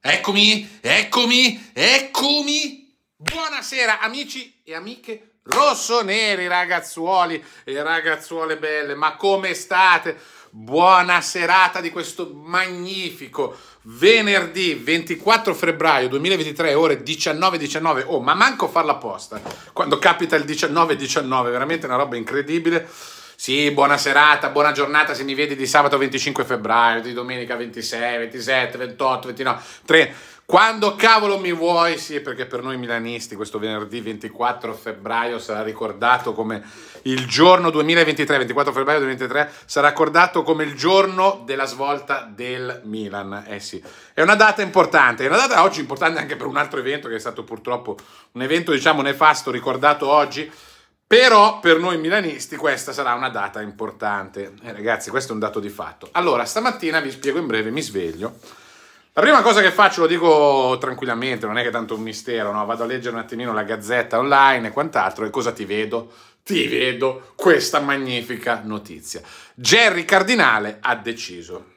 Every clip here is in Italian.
Eccomi, eccomi, eccomi! Buonasera amici e amiche rossoneri, ragazzuoli e ragazzuole belle, ma come state? Buona serata di questo magnifico venerdì 24 febbraio 2023, ore 19.19. 19. Oh, ma manco farla apposta quando capita il 19.19, 19, veramente una roba incredibile. Sì, buona serata, buona giornata se mi vedi di sabato 25 febbraio, di domenica 26, 27, 28, 29, 30. Quando cavolo mi vuoi, sì, perché per noi milanisti questo venerdì 24 febbraio sarà ricordato come il giorno 2023, 24 febbraio 2023, sarà ricordato come il giorno della svolta del Milan. Eh sì, è una data importante, è una data oggi importante anche per un altro evento che è stato purtroppo un evento, diciamo, nefasto ricordato oggi, però per noi milanisti questa sarà una data importante. Eh, ragazzi, questo è un dato di fatto. Allora, stamattina vi spiego in breve, mi sveglio. La prima cosa che faccio, lo dico tranquillamente, non è che tanto un mistero, no? Vado a leggere un attimino la gazzetta online e quant'altro e cosa ti vedo? Ti vedo questa magnifica notizia. Jerry Cardinale ha deciso.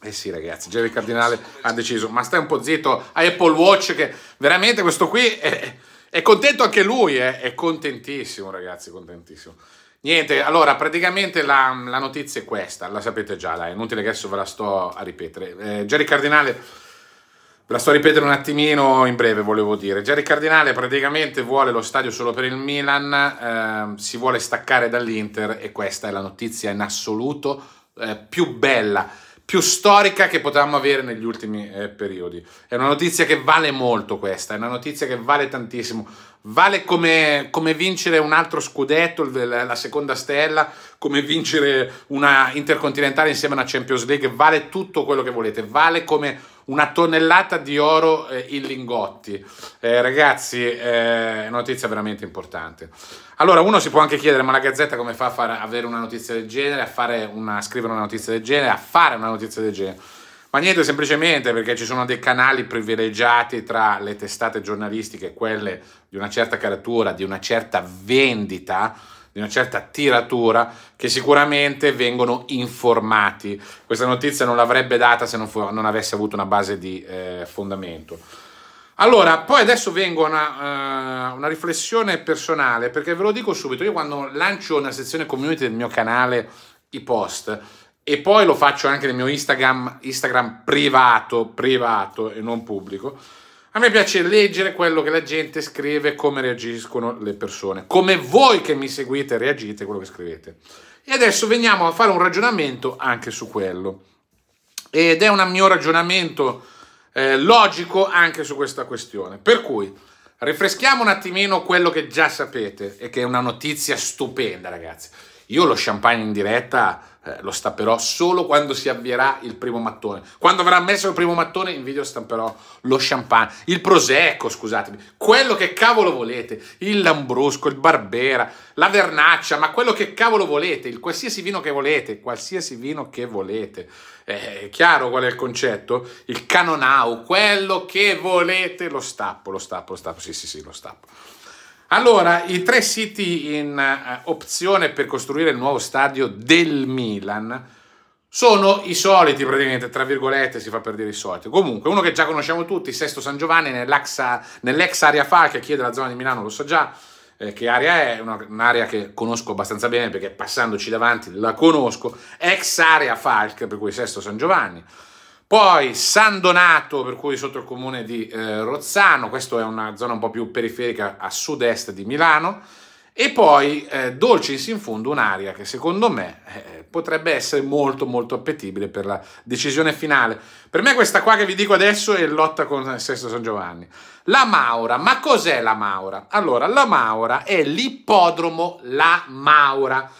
Eh sì ragazzi, Jerry Cardinale ha deciso, ma stai un po' zitto, Apple Watch che veramente questo qui è è contento anche lui, eh? è contentissimo ragazzi, contentissimo. Niente, allora praticamente la, la, notizia è questa, la sapete già, là, è inutile che adesso ve la sto a ripetere. Eh, Jerry Cardinale, ve la sto a ripetere un attimino in breve volevo dire, Jerry Cardinale praticamente vuole lo stadio solo per il Milan, eh, si vuole staccare dall'Inter e questa è la notizia in assoluto eh, più bella più storica che potevamo avere negli ultimi eh, periodi. È una notizia che vale molto questa, è una notizia che vale tantissimo. Vale come, come vincere un altro scudetto, la seconda stella, come vincere una intercontinentale insieme a una Champions League, vale tutto quello che volete, vale come una tonnellata di oro eh, in lingotti. Eh, ragazzi, eh, notizia veramente importante. Allora, uno si può anche chiedere, ma la Gazzetta come fa a fare, avere una notizia del genere, a, una, a scrivere una notizia del genere, a fare una notizia del genere? Ma niente, semplicemente perché ci sono dei canali privilegiati tra le testate giornalistiche, quelle di una certa caratura, di una certa vendita, di una certa tiratura, che sicuramente vengono informati. Questa notizia non l'avrebbe data se non, fu, non avesse avuto una base di eh, fondamento. Allora, poi adesso vengo a una, uh, una, riflessione personale, perché ve lo dico subito, io quando lancio una sezione community del mio canale i post, e poi lo faccio anche nel mio Instagram, Instagram privato, privato e non pubblico, a me piace leggere quello che la gente scrive, come reagiscono le persone, come voi che mi seguite reagite a quello che scrivete. E adesso veniamo a fare un ragionamento anche su quello. Ed è un mio ragionamento eh, logico anche su questa questione. Per cui rifreschiamo un attimino quello che già sapete e che è una notizia stupenda, ragazzi. Io lo champagne in diretta eh, lo stapperò solo quando si avvierà il primo mattone. Quando avrà messo il primo mattone in video stamperò lo champagne, il prosecco, scusatemi, quello che cavolo volete, il lambrusco, il barbera, la vernaccia, ma quello che cavolo volete, il qualsiasi vino che volete, qualsiasi vino che volete. Eh, è chiaro qual è il concetto? Il canonau, quello che volete, lo stappo, lo stappo, lo stappo, sì sì sì, lo stappo. Allora, i tre siti in eh, opzione per costruire il nuovo stadio del Milan sono i soliti praticamente, tra virgolette si fa per dire i soliti. Comunque, uno che già conosciamo tutti, Sesto San Giovanni, nell'ex area Falca, chi è della zona di Milano lo so già, eh, che area è, un'area che conosco abbastanza bene perché passandoci davanti la conosco, ex area Falc, per cui Sesto San Giovanni. Poi San Donato, per cui sotto il comune di eh, Rozzano, questa è una zona un po' più periferica a sud-est di Milano, e poi eh, Dolcis in fondo un'area che secondo me eh, potrebbe essere molto molto appetibile per la decisione finale. Per me questa qua che vi dico adesso è lotta con Sesto San Giovanni. La Maura, ma cos'è la Maura? Allora, la Maura è l'ippodromo La Maura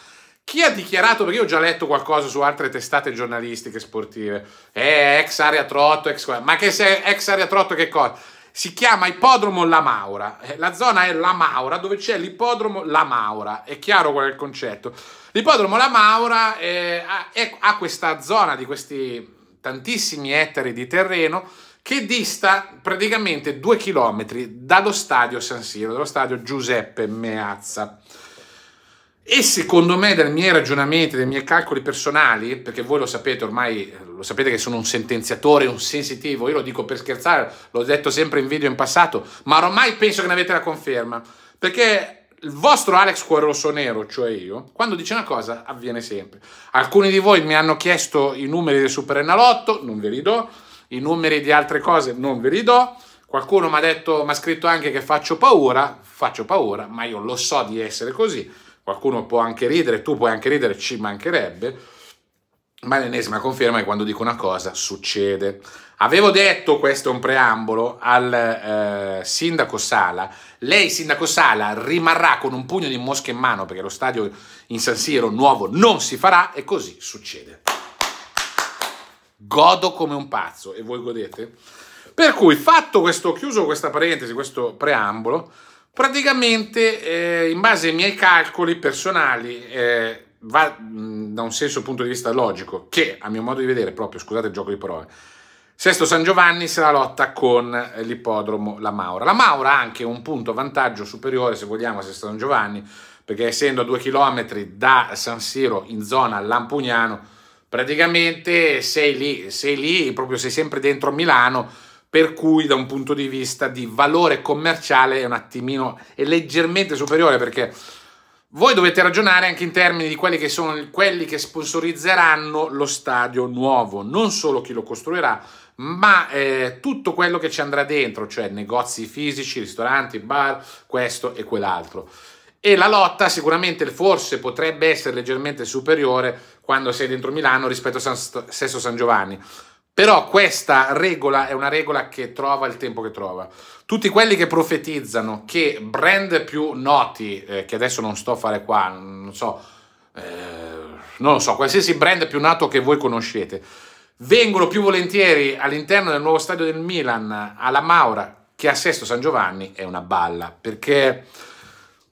chi ha dichiarato, perché io ho già letto qualcosa su altre testate giornalistiche sportive, eh, ex area trotto, ex... ma che se ex area trotto che cosa? Si chiama ipodromo La Maura, eh, la zona è La Maura dove c'è l'ipodromo La Maura, è chiaro qual è il concetto. L'ipodromo La Maura eh, è, ha questa zona di questi tantissimi ettari di terreno che dista praticamente due chilometri dallo stadio San Siro, dallo stadio Giuseppe Meazza. E secondo me, dai miei ragionamenti, dai miei calcoli personali, perché voi lo sapete ormai, lo sapete che sono un sentenziatore, un sensitivo, io lo dico per scherzare, l'ho detto sempre in video in passato, ma ormai penso che ne avete la conferma, perché il vostro Alex Cuore Rosso Nero, cioè io, quando dice una cosa avviene sempre. Alcuni di voi mi hanno chiesto i numeri del Super Enalotto, non ve li do, i numeri di altre cose non ve li do, qualcuno mi ha detto, mi scritto anche che faccio paura, faccio paura, ma io lo so di essere così Qualcuno può anche ridere, tu puoi anche ridere, ci mancherebbe, ma l'ennesima conferma è quando dico una cosa succede. Avevo detto, questo è un preambolo, al eh, sindaco Sala, lei sindaco Sala rimarrà con un pugno di mosche in mano perché lo stadio in San Siro nuovo non si farà e così succede. Godo come un pazzo e voi godete? Per cui fatto questo, chiuso questa parentesi, questo preambolo, Praticamente, eh, in base ai miei calcoli personali, eh, va mh, da un senso punto di vista logico, che a mio modo di vedere, proprio, scusate il gioco di parole, Sesto San Giovanni sarà lotta con l'ippodromo La Maura. La Maura ha anche un punto vantaggio superiore, se vogliamo, a Sesto San Giovanni, perché essendo a due chilometri da San Siro in zona Lampugnano, praticamente sei lì, sei lì, proprio sei sempre dentro Milano, per cui da un punto di vista di valore commerciale è un attimino, è leggermente superiore perché voi dovete ragionare anche in termini di quelli che sono quelli che sponsorizzeranno lo stadio nuovo, non solo chi lo costruirà, ma eh, tutto quello che ci andrà dentro, cioè negozi fisici, ristoranti, bar, questo e quell'altro. E la lotta sicuramente forse potrebbe essere leggermente superiore quando sei dentro Milano rispetto a San, Sesto San Giovanni però questa regola è una regola che trova il tempo che trova. Tutti quelli che profetizzano che brand più noti, eh, che adesso non sto a fare qua, non so, eh, non lo so, qualsiasi brand più nato che voi conoscete, vengono più volentieri all'interno del nuovo stadio del Milan alla Maura che a Sesto San Giovanni è una balla, perché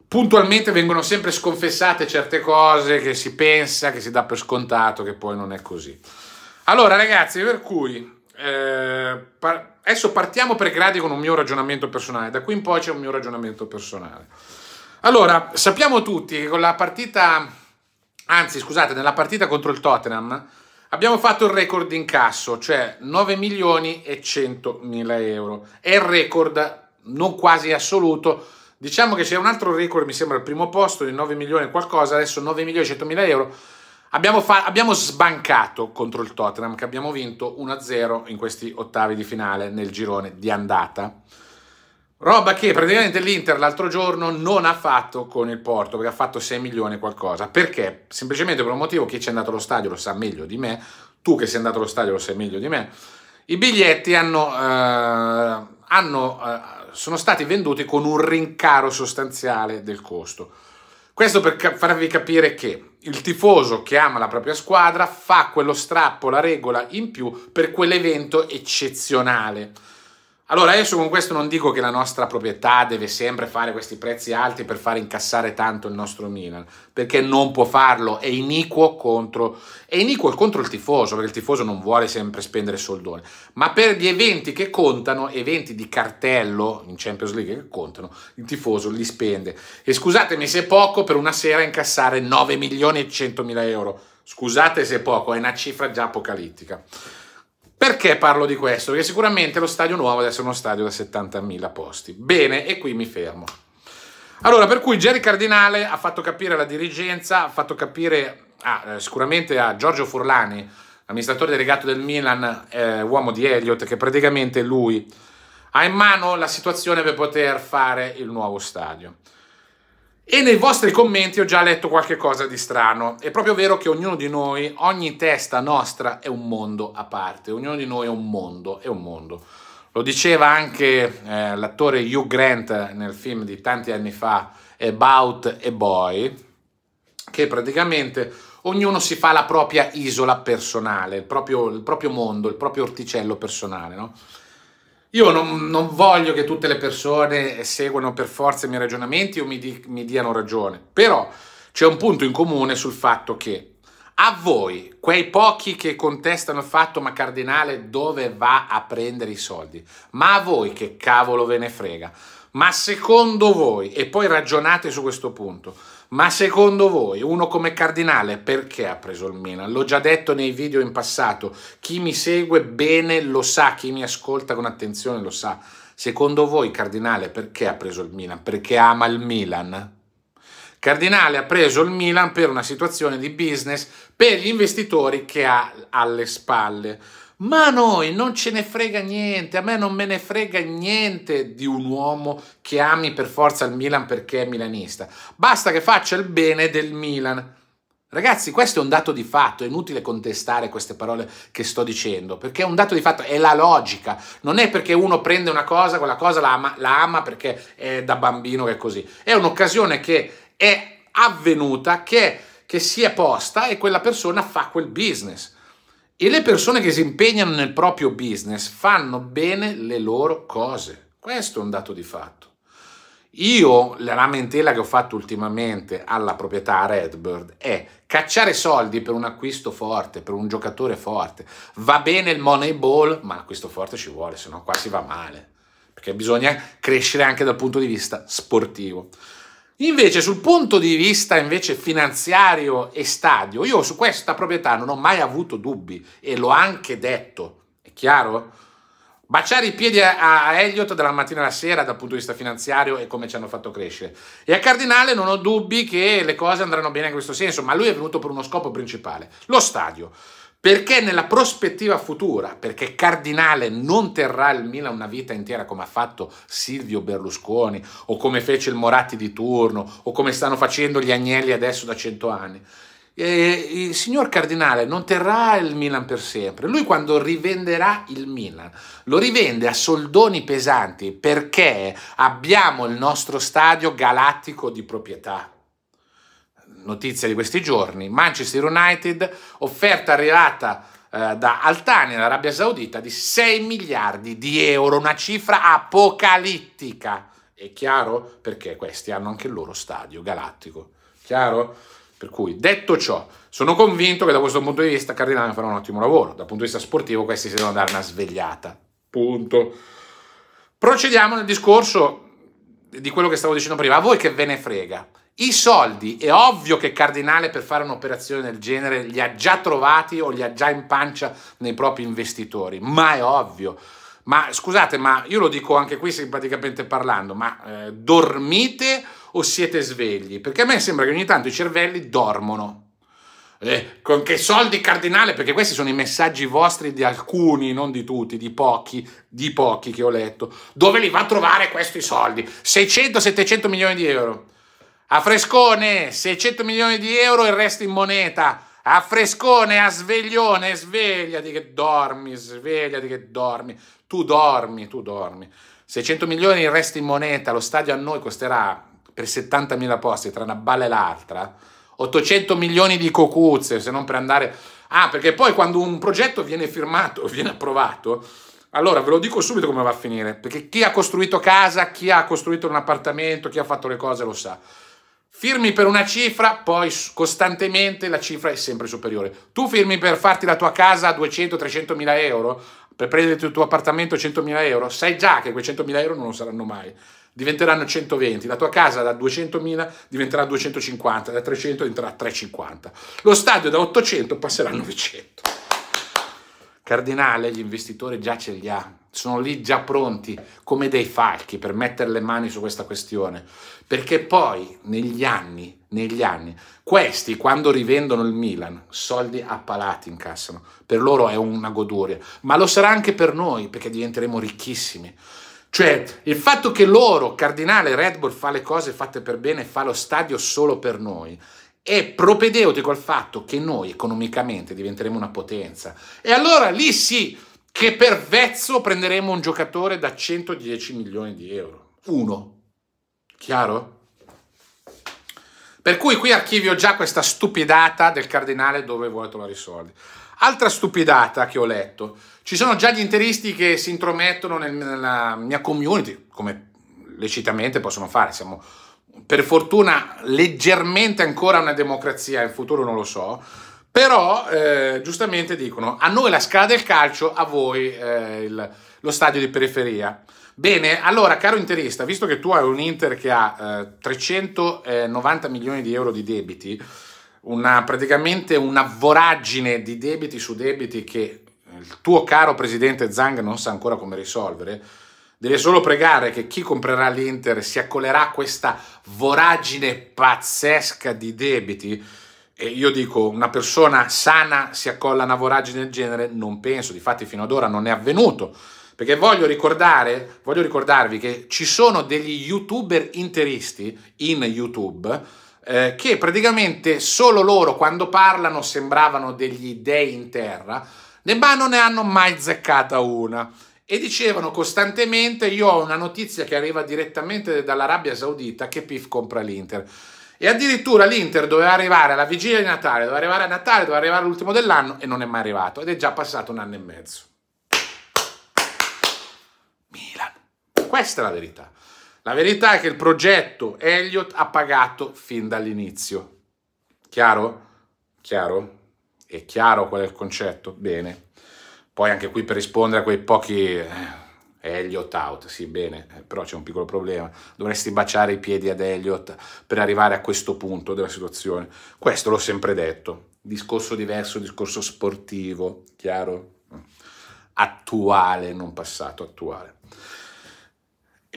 puntualmente vengono sempre sconfessate certe cose che si pensa, che si dà per scontato, che poi non è così. Allora ragazzi, per cui eh, par- adesso partiamo per gradi con un mio ragionamento personale, da qui in poi c'è un mio ragionamento personale. Allora, sappiamo tutti che con la partita, anzi scusate, nella partita contro il Tottenham abbiamo fatto il record in casso, cioè 9 milioni e 100 mila euro. È il record non quasi assoluto, diciamo che c'è un altro record, mi sembra al primo posto di 9 milioni e qualcosa, adesso 9 milioni e 100 mila euro Abbiamo, fa- abbiamo, sbancato contro il Tottenham che abbiamo vinto 1-0 in questi ottavi di finale nel girone di andata. Roba che praticamente l'Inter l'altro giorno non ha fatto con il Porto, perché ha fatto 6 milioni e qualcosa. Perché? Semplicemente per un motivo, chi c'è andato allo stadio lo sa meglio di me, tu che sei andato allo stadio lo sai meglio di me. I biglietti hanno, eh, hanno, eh, sono stati venduti con un rincaro sostanziale del costo. Questo per farvi capire che il tifoso che ama la propria squadra fa quello strappo, la regola in più per quell'evento eccezionale. Allora, adesso con questo non dico che la nostra proprietà deve sempre fare questi prezzi alti per far incassare tanto il nostro Milan, perché non può farlo, è iniquo contro, è iniquo contro il tifoso, perché il tifoso non vuole sempre spendere soldone, ma per gli eventi che contano, eventi di cartello in Champions League che contano, il tifoso li spende. E scusatemi se è poco per una sera incassare 9 milioni e 100 mila euro, scusate se è poco, è una cifra già apocalittica. Perché parlo di questo? Perché sicuramente lo stadio nuovo adesso è uno stadio da 70.000 posti. Bene, e qui mi fermo. Allora, per cui Jerry Cardinale ha fatto capire alla dirigenza, ha fatto capire ah, sicuramente a Giorgio Furlani, amministratore delegato del Milan, eh, uomo di Elliott, che praticamente lui ha in mano la situazione per poter fare il nuovo stadio. E nei vostri commenti ho già letto qualche cosa di strano. È proprio vero che ognuno di noi, ogni testa nostra è un mondo a parte, ognuno di noi è un mondo, è un mondo. Lo diceva anche eh, l'attore Hugh Grant nel film di tanti anni fa, About a Boy, che praticamente ognuno si fa la propria isola personale, il proprio, il proprio mondo, il proprio orticello personale, no? Io non, non, voglio che tutte le persone seguano per forza i miei ragionamenti o mi, di, mi diano ragione, però c'è un punto in comune sul fatto che a voi, quei pochi che contestano il fatto ma Cardinale dove va a prendere i soldi, ma a voi che cavolo ve ne frega, ma secondo voi, e poi ragionate su questo punto, ma secondo voi uno come Cardinale perché ha preso il Milan? L'ho già detto nei video in passato, chi mi segue bene lo sa, chi mi ascolta con attenzione lo sa. Secondo voi Cardinale perché ha preso il Milan? Perché ama il Milan? Cardinale ha preso il Milan per una situazione di business per gli investitori che ha alle spalle. Ma a noi non ce ne frega niente, a me non me ne frega niente di un uomo che ami per forza il Milan perché è milanista. Basta che faccia il bene del Milan. Ragazzi, questo è un dato di fatto, è inutile contestare queste parole che sto dicendo, perché è un dato di fatto, è la logica, non è perché uno prende una cosa, quella cosa la ama, la ama perché è da bambino che è così, è un'occasione che è avvenuta, che, che si è posta e quella persona fa quel business. E le persone che si impegnano nel proprio business fanno bene le loro cose. Questo è un dato di fatto. Io la lamentela che ho fatto ultimamente alla proprietà Redbird è cacciare soldi per un acquisto forte, per un giocatore forte. Va bene il money ball, ma acquisto forte ci vuole, se no qua si va male. Perché bisogna crescere anche dal punto di vista sportivo. Invece sul punto di vista invece, finanziario e stadio, io su questa proprietà non ho mai avuto dubbi e l'ho anche detto, è chiaro? Baciare i piedi a, a Elliott dalla mattina alla sera dal punto di vista finanziario e come ci hanno fatto crescere. E a Cardinale non ho dubbi che le cose andranno bene in questo senso, ma lui è venuto per uno scopo principale, lo stadio. Perché nella prospettiva futura, perché Cardinale non terrà il Milan una vita intera come ha fatto Silvio Berlusconi o come fece il Moratti di turno o come stanno facendo gli Agnelli adesso da cento anni. E il signor Cardinale non terrà il Milan per sempre. Lui quando rivenderà il Milan lo rivende a soldoni pesanti perché abbiamo il nostro stadio galattico di proprietà notizia di questi giorni, Manchester United, offerta arrivata eh, da Altani nell'Arabia Saudita di 6 miliardi di euro, una cifra apocalittica. È chiaro? Perché questi hanno anche il loro stadio galattico. Chiaro? Per cui, detto ciò, sono convinto che da questo punto di vista Cardinale farà un ottimo lavoro. Dal punto di vista sportivo questi si devono dare una svegliata. Punto. Procediamo nel discorso di quello che stavo dicendo prima. A voi che ve ne frega? I soldi, è ovvio che Cardinale per fare un'operazione del genere li ha già trovati o li ha già in pancia nei propri investitori, ma è ovvio. Ma scusate, ma io lo dico anche qui simpaticamente parlando, ma eh, dormite o siete svegli? Perché a me sembra che ogni tanto i cervelli dormono. Eh, con che soldi cardinale? Perché questi sono i messaggi vostri di alcuni, non di tutti, di pochi, di pochi che ho letto. Dove li va a trovare questi soldi? 600-700 milioni di euro. A Frescone 600 milioni di euro e il resto in moneta. A Frescone, a sveglione, svegliati che dormi, svegliati che dormi. Tu dormi, tu dormi. 600 milioni il resto in moneta, lo stadio a noi costerà per 70.000 posti tra una balla e l'altra. 800 milioni di cocuzze, se non per andare... Ah, perché poi quando un progetto viene firmato, viene approvato, allora ve lo dico subito come va a finire, perché chi ha costruito casa, chi ha costruito un appartamento, chi ha fatto le cose lo sa firmi per una cifra, poi costantemente la cifra è sempre superiore. Tu firmi per farti la tua casa a 200-300 mila euro, per prendere il tuo appartamento 100 mila euro, sai già che quei 100 mila euro non lo saranno mai. Diventeranno 120, la tua casa da 200.000 diventerà 250, da 300 diventerà 350. Lo stadio da 800 passerà a 900. Cardinale gli investitori già ce li ha, sono lì già pronti come dei falchi per mettere le mani su questa questione, perché poi negli anni, negli anni, questi quando rivendono il Milan, soldi appalati incassano, per loro è una goduria, ma lo sarà anche per noi perché diventeremo ricchissimi. Cioè, il fatto che loro, Cardinale Red Bull, fa le cose fatte per bene, fa lo stadio solo per noi, è propedeutico al fatto che noi economicamente diventeremo una potenza. E allora lì sì che per vezzo prenderemo un giocatore da 110 milioni di euro. Uno. Chiaro? Per cui qui archivio già questa stupidata del cardinale dove vuole trovare i soldi. Altra stupidata che ho letto, ci sono già gli interisti che si intromettono nel, nella mia community, come lecitamente possono fare, siamo per fortuna leggermente ancora una democrazia, in futuro non lo so, però eh, giustamente dicono a noi la scala del calcio, a voi eh, il, lo stadio di periferia. Bene, allora caro interista, visto che tu hai un Inter che ha eh, 390 milioni di euro di debiti, una, praticamente una voragine di debiti su debiti che il tuo caro presidente Zang non sa ancora come risolvere, Deve solo pregare che chi comprerà l'Inter si accolerà questa voragine pazzesca di debiti. E io dico, una persona sana si accolla a una voragine del genere? Non penso, difatti fino ad ora non è avvenuto. Perché voglio, ricordare, voglio ricordarvi che ci sono degli youtuber interisti in YouTube eh, che praticamente solo loro quando parlano sembravano degli dei in terra, ma non ne hanno mai zeccata una e dicevano costantemente io ho una notizia che arriva direttamente dall'Arabia Saudita che PIF compra l'Inter. E addirittura l'Inter doveva arrivare alla vigilia di Natale, doveva arrivare a Natale, doveva arrivare l'ultimo dell'anno e non è mai arrivato ed è già passato un anno e mezzo. Milan. Questa è la verità. La verità è che il progetto Elliot ha pagato fin dall'inizio. Chiaro? Chiaro? È chiaro qual è il concetto? Bene. Poi anche qui per rispondere a quei pochi... Eh, Elliot out, sì bene, eh, però c'è un piccolo problema, dovresti baciare i piedi ad Elliot per arrivare a questo punto della situazione. Questo l'ho sempre detto, discorso diverso, discorso sportivo, chiaro? Mm. Attuale, non passato, attuale.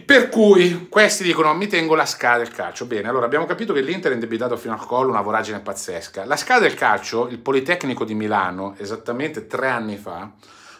Per cui questi dicono mi tengo la scala del calcio. Bene, allora abbiamo capito che l'Inter è indebitato fino al collo, una voragine pazzesca. La scala del calcio, il Politecnico di Milano, esattamente tre anni fa,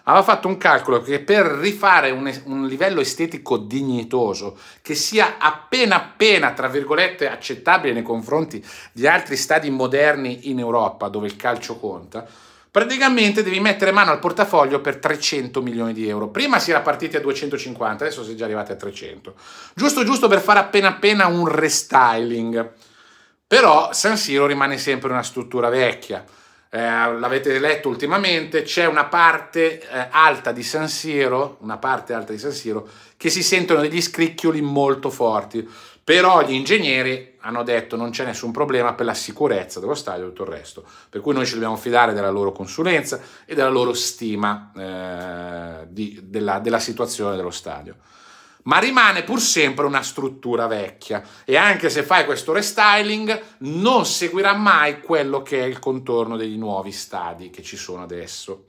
aveva fatto un calcolo che per rifare un, un livello estetico dignitoso, che sia appena appena, tra virgolette, accettabile nei confronti di altri stadi moderni in Europa dove il calcio conta, praticamente devi mettere mano al portafoglio per 300 milioni di euro. Prima si era partiti a 250, adesso si è già arrivati a 300. Giusto giusto per fare appena appena un restyling. Però San Siro rimane sempre una struttura vecchia. Eh, l'avete letto ultimamente, c'è una parte eh, alta di San Siro, una parte alta di San Siro, che si sentono degli scricchioli molto forti. Però gli ingegneri hanno detto non c'è nessun problema per la sicurezza dello stadio e tutto il resto, per cui noi ci dobbiamo fidare della loro consulenza e della loro stima eh, di, della, della situazione dello stadio ma rimane pur sempre una struttura vecchia e anche se fai questo restyling non seguirà mai quello che è il contorno degli nuovi stadi che ci sono adesso.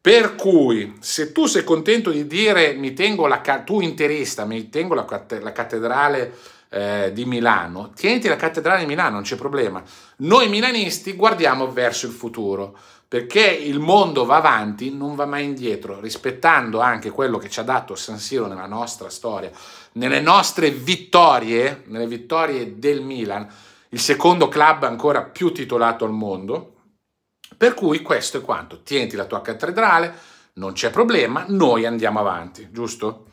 Per cui, se tu sei contento di dire mi tengo la, tu interista, mi tengo la, la cattedrale eh, di Milano, tieniti la cattedrale di Milano, non c'è problema. Noi milanisti guardiamo verso il futuro, perché il mondo va avanti, non va mai indietro, rispettando anche quello che ci ha dato San Siro nella nostra storia, nelle nostre vittorie, nelle vittorie del Milan, il secondo club ancora più titolato al mondo. Per cui questo è quanto, tieniti la tua cattedrale, non c'è problema, noi andiamo avanti, giusto?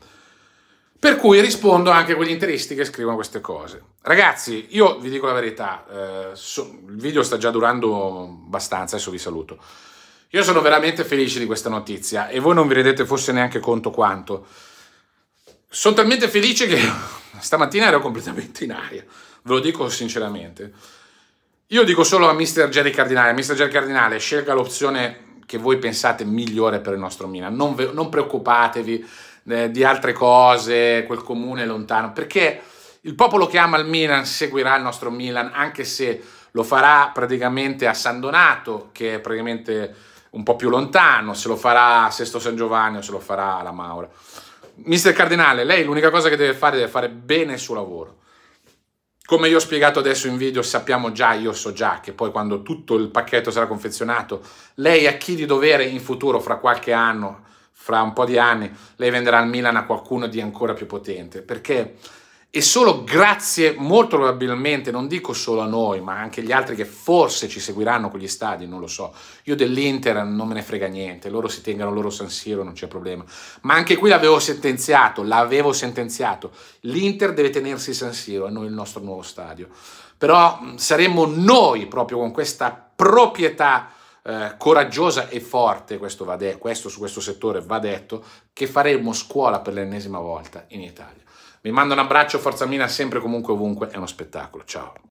Per cui rispondo anche a quegli interisti che scrivono queste cose. Ragazzi, io vi dico la verità, eh, so, il video sta già durando abbastanza, adesso vi saluto. Io sono veramente felice di questa notizia e voi non vi rendete forse neanche conto quanto. Sono talmente felice che stamattina ero completamente in aria, ve lo dico sinceramente. Io dico solo a Mr. Jerry Cardinale, Mr. Jerry Cardinale scelga l'opzione che voi pensate migliore per il nostro Milan, non, non preoccupatevi eh, di altre cose, quel comune lontano, perché il popolo che ama il Milan seguirà il nostro Milan, anche se lo farà praticamente a San Donato, che è praticamente un po' più lontano, se lo farà a Sesto San Giovanni o se lo farà alla Maura. Mister Cardinale, lei l'unica cosa che deve fare, deve fare bene il suo lavoro. Come io ho spiegato adesso in video, sappiamo già, io so già, che poi quando tutto il pacchetto sarà confezionato, lei a chi di dovere in futuro, fra qualche anno, fra un po' di anni lei venderà il Milan a qualcuno di ancora più potente, perché è solo grazie, molto probabilmente, non dico solo a noi, ma anche agli altri che forse ci seguiranno con gli stadi, non lo so. Io dell'Inter non me ne frega niente, loro si tengano loro San Siro, non c'è problema. Ma anche qui l'avevo sentenziato, l'avevo sentenziato. L'Inter deve tenersi San Siro, è noi il nostro nuovo stadio. Però mm, saremmo noi proprio con questa proprietà eh, coraggiosa e forte, questo, va de- questo su questo settore va detto, che faremo scuola per l'ennesima volta in Italia. Vi mando un abbraccio, Forza Mina, sempre comunque ovunque, è uno spettacolo. Ciao.